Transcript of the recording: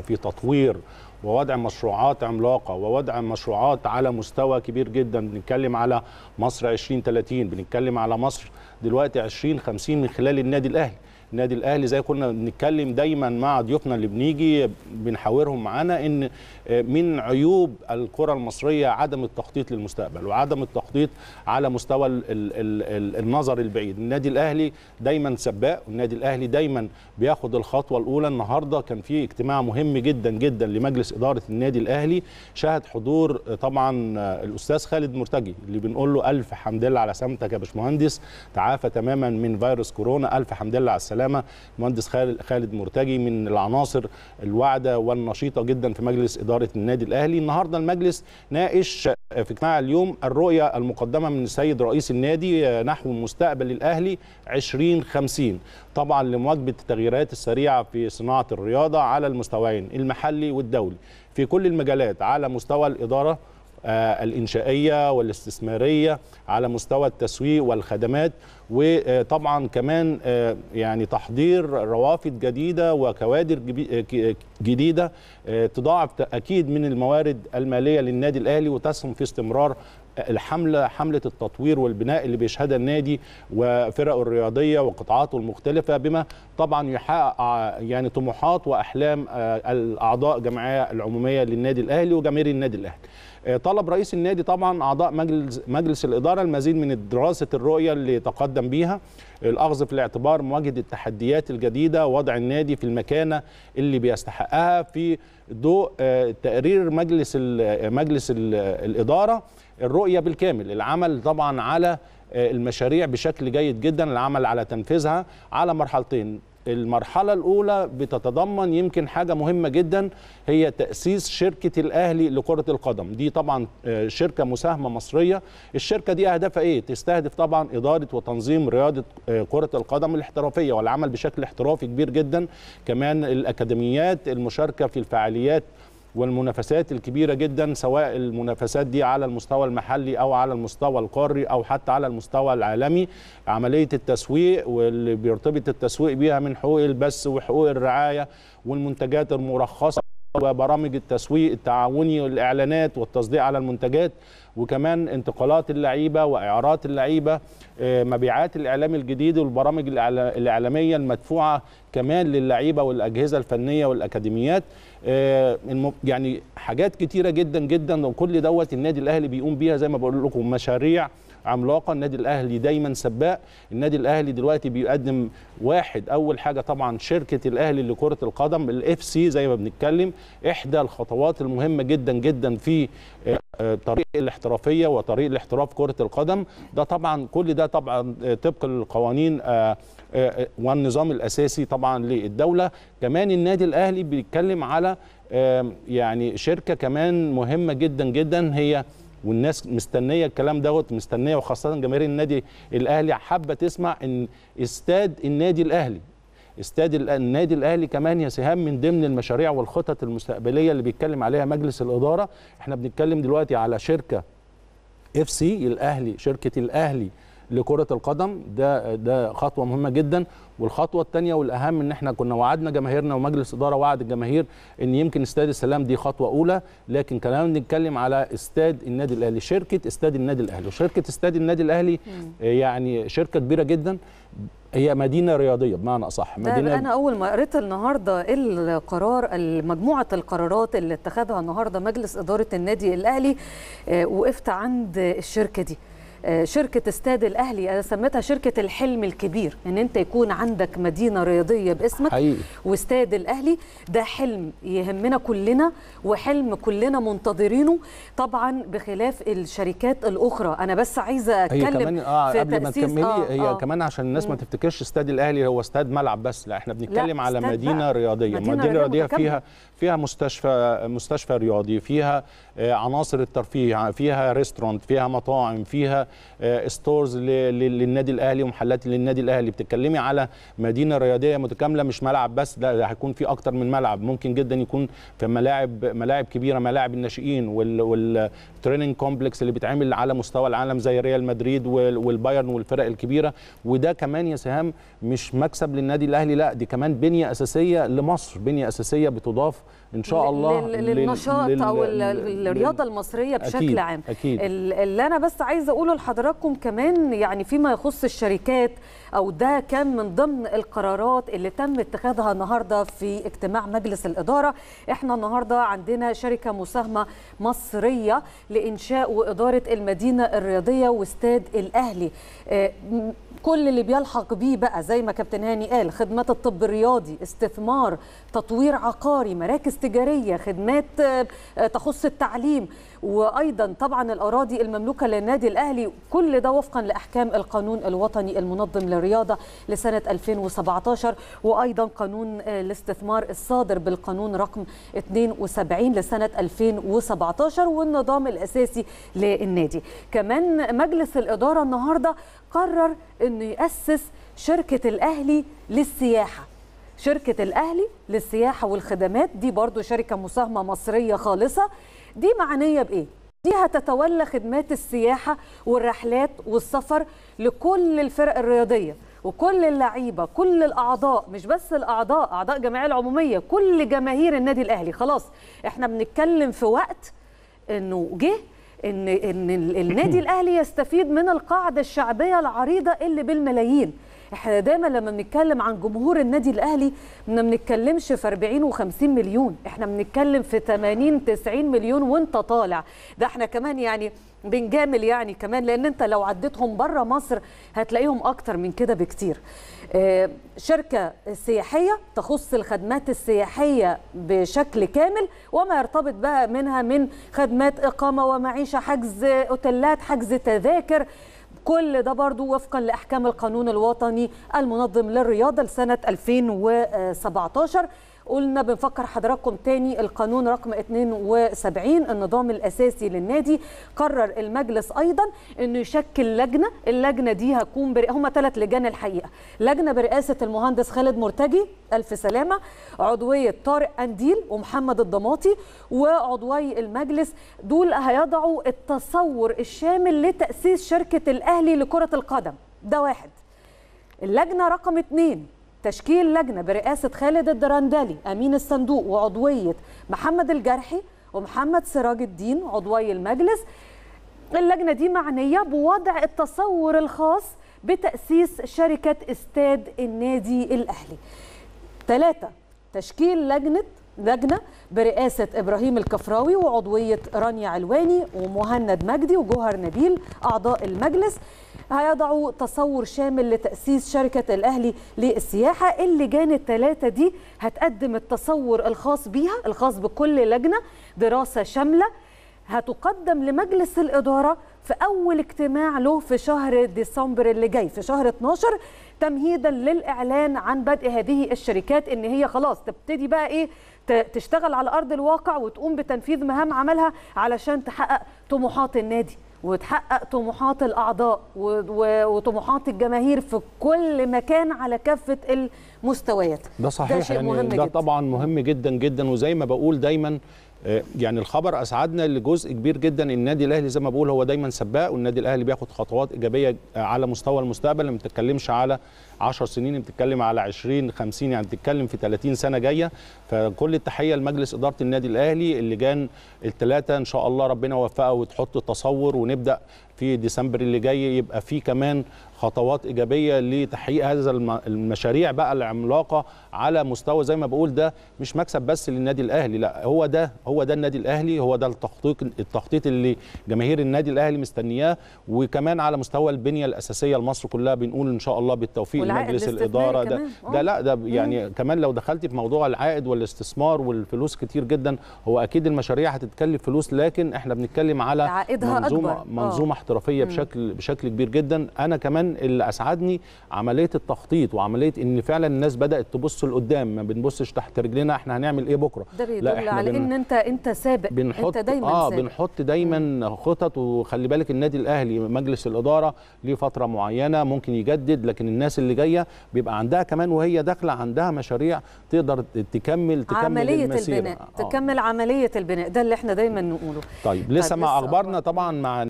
في تطوير ووضع مشروعات عملاقه ووضع مشروعات على مستوى كبير جدا بنتكلم على مصر 2030 بنتكلم على مصر دلوقتي 2050 من خلال النادي الاهلي النادي الاهلي زي كنا بنتكلم دايما مع ضيوفنا اللي بنيجي بنحاورهم معانا ان آه، من عيوب الكره المصريه عدم التخطيط للمستقبل وعدم التخطيط التخطيط على مستوى الـ الـ النظر البعيد النادي الاهلي دايما سباق والنادي الاهلي دايما بياخد الخطوه الاولى النهارده كان في اجتماع مهم جدا جدا لمجلس اداره النادي الاهلي شهد حضور طبعا الاستاذ خالد مرتجي اللي بنقول له الف حمد لله على سلامتك يا باشمهندس تعافى تماما من فيروس كورونا الف حمد لله على السلامه المهندس خالد مرتجي من العناصر الواعده والنشيطه جدا في مجلس اداره النادي الاهلي النهارده المجلس ناقش في اجتماع اليوم الرؤية المقدمة من السيد رئيس النادي آه، نحو مستقبل الأهلي 2050 طبعا لمواجبة التغييرات السريعة في صناعة الرياضة على المستويين المحلي والدولي في كل المجالات على مستوى الإدارة آه، الإنشائية والاستثمارية على مستوى التسويق والخدمات وطبعا كمان آه، يعني تحضير روافد جديدة وكوادر آه، جديدة تضاعف أكيد من الموارد المالية للنادي الأهلي وتسهم في استمرار الحمله حمله التطوير والبناء اللي بيشهدها النادي وفرقه الرياضيه وقطاعاته المختلفه بما طبعا يحقق يعني طموحات واحلام آه، الاعضاء الجمعيه العموميه للنادي الاهلي وجماهير النادي الاهلي آه، طلب رئيس النادي طبعا اعضاء مجلس مجلس الاداره المزيد من دراسه الرؤيه اللي تقدم بيها الاخذ في الاعتبار مواجهه التحديات الجديده وضع النادي في المكانه اللي بيستحقها في ضوء آه، تقرير مجلس مجلس الاداره الرؤيه بالكامل العمل طبعا على آه، المشاريع بشكل جيد جدا العمل على تنفيذها على مرحلتين المرحله الاولى بتتضمن يمكن حاجه مهمه جدا هي تاسيس شركه الاهلي لكره القدم دي طبعا آه، شركه مساهمه مصريه الشركه دي اهدافها ايه تستهدف طبعا اداره وتنظيم رياضه آه، كره القدم الاحترافيه والعمل بشكل احترافي كبير جدا كمان الاكاديميات المشاركه في الفعاليات والمنافسات الكبيره جدا سواء المنافسات دي على المستوى المحلي او على المستوى القاري او حتى على المستوى العالمي عمليه التسويق واللي بيرتبط التسويق بيها من حقوق البث وحقوق الرعايه والمنتجات المرخصه وبرامج التسويق التعاوني والاعلانات والتصديق على المنتجات وكمان انتقالات اللعيبه واعارات اللعيبه آه، مبيعات الاعلام الجديد والبرامج الاعلاميه المدفوعه كمان للعيبه والاجهزه الفنيه والاكاديميات آه، يعني حاجات كتيره جدا جدا وكل دوت النادي الاهلي بيقوم بيها زي ما بقول لكم مشاريع عملاقه النادي الاهلي دايما سباق النادي الاهلي دلوقتي بيقدم واحد اول حاجه طبعا شركه الاهلي لكره القدم الاف سي زي ما بنتكلم احدى الخطوات المهمه جدا جدا في آه، طريق الاحترافيه وطريق الاحتراف كره القدم ده طبعا كل ده طبعا آه، طبق القوانين آه، والنظام الاساسي طبعا للدوله كمان النادي الاهلي بيتكلم على يعني شركه كمان مهمه جدا جدا هي والناس مستنيه الكلام دوت مستنيه وخاصه جماهير النادي الاهلي حابه تسمع ان استاد النادي الاهلي استاد النادي الاهلي كمان يا سهام من ضمن المشاريع والخطط المستقبليه اللي بيتكلم عليها مجلس الاداره احنا بنتكلم دلوقتي على شركه اف سي الاهلي شركه الاهلي لكره القدم ده ده خطوه مهمه جدا والخطوه الثانيه والاهم ان احنا كنا وعدنا جماهيرنا ومجلس اداره وعد الجماهير ان يمكن استاد السلام دي خطوه اولى لكن كلام بنتكلم على استاد النادي الاهلي شركه استاد النادي الاهلي وشركه استاد النادي الاهلي آه، يعني شركه كبيره جدا هي مدينه رياضيه بمعنى اصح طيب، مدينه انا اول ما قريت النهارده إيه القرار مجموعه القرارات اللي اتخذها النهارده مجلس اداره النادي الاهلي آه، وقفت عند الشركه دي آه، شركه استاد الاهلي انا سميتها شركه الحلم الكبير ان انت يكون عندك مدينه رياضيه باسمك حقيقي. واستاد الاهلي ده حلم يهمنا كلنا وحلم كلنا منتظرينه طبعا بخلاف الشركات الاخرى انا بس عايزه اتكلم هي كمان آه في قبل ما تكملي آه هي آه كمان عشان الناس ما تفتكرش استاد الاهلي هو استاد ملعب بس لا احنا بنتكلم لا على مدينه بقى. رياضيه مدينه, مدينة رياضيه فيها فيها مستشفى مستشفى رياضي فيها آه، عناصر الترفيه فيها ريستورانت فيها مطاعم فيها ستورز آه، للنادي الاهلي ومحلات للنادي الاهلي بتتكلمي على مدينه رياضيه متكامله مش ملعب بس ده هيكون في اكتر من ملعب ممكن جدا يكون في ملاعب ملاعب كبيره ملاعب الناشئين والتريننج كومبلكس اللي بيتعمل على مستوى العالم زي ريال مدريد والبايرن والفرق الكبيره وده كمان يا سهام مش مكسب للنادي الاهلي لا دي كمان بنيه اساسيه لمصر بنيه اساسيه بتضاف ان شاء الله للنشاط لل... او الرياضه لل... المصريه بشكل أكيد. عام أكيد. اللي انا بس عايزه اقوله لحضراتكم كمان يعني فيما يخص الشركات او ده كان من ضمن القرارات اللي تم اتخاذها النهارده في اجتماع مجلس الاداره احنا النهارده عندنا شركه مساهمه مصريه لانشاء واداره المدينه الرياضيه واستاد الاهلي آه، كل اللي بيلحق بيه بقى زي ما كابتن هاني قال خدمات الطب الرياضي استثمار تطوير عقاري مراكز تجاريه خدمات آه، تخص التعليم وايضا طبعا الاراضي المملوكه للنادي الاهلي كل ده وفقا لاحكام القانون الوطني المنظم للرياضة لسنة 2017 وأيضا قانون آه، الاستثمار الصادر بالقانون رقم 72 لسنة 2017 والنظام الأساسي للنادي كمان مجلس الإدارة النهاردة قرر أنه يأسس شركة الأهلي للسياحة شركة الأهلي للسياحة والخدمات دي برضو شركة مساهمة مصرية خالصة دي معنية بإيه؟ دي هتتولى خدمات السياحه والرحلات والسفر لكل الفرق الرياضيه وكل اللعيبه كل الاعضاء مش بس الاعضاء اعضاء جمعيه العموميه كل جماهير النادي الاهلي خلاص احنا بنتكلم في وقت انه جه ان ان النادي الاهلي يستفيد من القاعده الشعبيه العريضه اللي بالملايين احنا دايما لما بنتكلم عن جمهور النادي الاهلي ما بنتكلمش في 40 و50 مليون احنا بنتكلم في 80 90 مليون وانت طالع ده احنا كمان يعني بنجامل يعني كمان لان انت لو عديتهم بره مصر هتلاقيهم اكتر من كده بكتير آه، شركه سياحيه تخص الخدمات السياحيه بشكل كامل وما يرتبط بقى منها من خدمات اقامه ومعيشه حجز اوتيلات حجز تذاكر كل ده برضو وفقا لأحكام القانون الوطني المنظم للرياضة لسنة 2017 قلنا بنفكر حضراتكم تاني القانون رقم 72 النظام الاساسي للنادي قرر المجلس ايضا انه يشكل لجنه اللجنه دي هتكون بر... هم ثلاث لجان الحقيقه لجنه برئاسه المهندس خالد مرتجي الف سلامه عضويه طارق انديل ومحمد الضماطي وعضوي المجلس دول هيضعوا التصور الشامل لتاسيس شركه الاهلي لكره القدم ده واحد اللجنه رقم اثنين تشكيل لجنه برئاسه خالد الدرندلي امين الصندوق وعضويه محمد الجرحي ومحمد سراج الدين عضوي المجلس اللجنه دي معنيه بوضع التصور الخاص بتاسيس شركه استاد النادي الاهلي ثلاثه تشكيل لجنه لجنه برئاسه ابراهيم الكفراوي وعضويه رانيا علواني ومهند مجدي وجوهر نبيل اعضاء المجلس هيضعوا تصور شامل لتأسيس شركة الأهلي للسياحة اللجان الثلاثة دي هتقدم التصور الخاص بيها الخاص بكل لجنة دراسة شاملة هتقدم لمجلس الإدارة في أول اجتماع له في شهر ديسمبر اللي جاي في شهر 12 تمهيدا للإعلان عن بدء هذه الشركات إن هي خلاص تبتدي بقى إيه تشتغل على ارض الواقع وتقوم بتنفيذ مهام عملها علشان تحقق طموحات النادي وتحقق طموحات الاعضاء وطموحات الجماهير في كل مكان على كافه المستويات ده صحيح ده شيء يعني مهم ده جداً. طبعا مهم جدا جدا وزي ما بقول دايما آه، يعني الخبر اسعدنا لجزء كبير جدا النادي الاهلي زي ما بقول هو دايما سباق والنادي الاهلي بياخد خطوات ايجابيه آه، على مستوى المستقبل ما بتتكلمش على 10 سنين بتتكلم على 20 50 يعني بتتكلم في 30 سنه جايه فكل التحيه لمجلس اداره النادي الاهلي اللي جان الثلاثه ان شاء الله ربنا يوفقها وتحط تصور ونبدا في ديسمبر اللي جاي يبقى في كمان خطوات ايجابيه لتحقيق هذا المشاريع بقى العملاقه على مستوى زي ما بقول ده مش مكسب بس للنادي الاهلي لا هو ده هو ده النادي الاهلي هو ده التخطيط التخطيط اللي جماهير النادي الاهلي مستنياه وكمان على مستوى البنيه الاساسيه لمصر كلها بنقول ان شاء الله بالتوفيق لمجلس الاداره ده ده لا ده يعني مم. كمان لو دخلت في موضوع العائد والاستثمار والفلوس كتير جدا هو اكيد المشاريع هتتكلف فلوس لكن احنا بنتكلم على عائدها منظومه أكبر. منظومه أوه. احترافيه بشكل بشكل كبير جدا انا كمان اللي اسعدني عمليه التخطيط وعمليه ان فعلا الناس بدات تبص لقدام ما بنبصش تحت رجلنا احنا هنعمل ايه بكره ده بيدل على بن... ان انت انت سابق بنحط انت دايما اه سابق. بنحط دايما خطط وخلي بالك النادي الاهلي مجلس الاداره ليه فتره معينه ممكن يجدد لكن الناس اللي جايه بيبقى عندها كمان وهي داخله عندها مشاريع تقدر تكمل تكمل عمليه المسيرة. البناء آه. تكمل عمليه البناء ده اللي احنا دايما نقوله طيب لسه طيب، مع اخبارنا طبعا مع